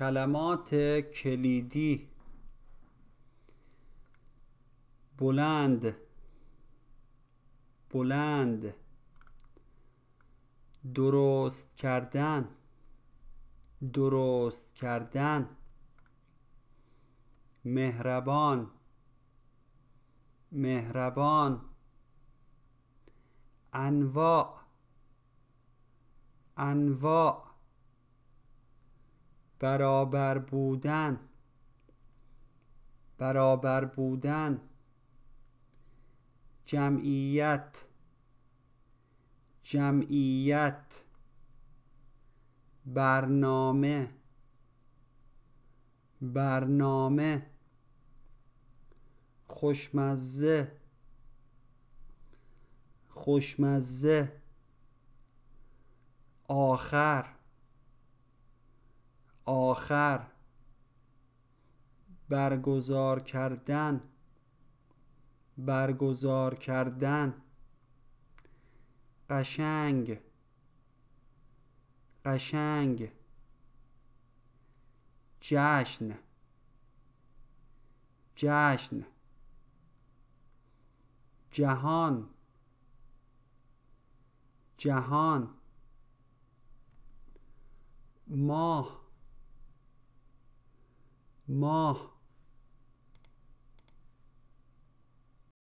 کلمات کلیدی بلند بلند درست کردن درست کردن مهربان مهربان انواع انواع برابر بودن برابر بودن جمعیت جمعیت برنامه برنامه خوشمزه خوشمزه آخر آخر برگزار کردن برگزار کردن قشنگ قشنگ جشن جشن جهان جهان ماه Ma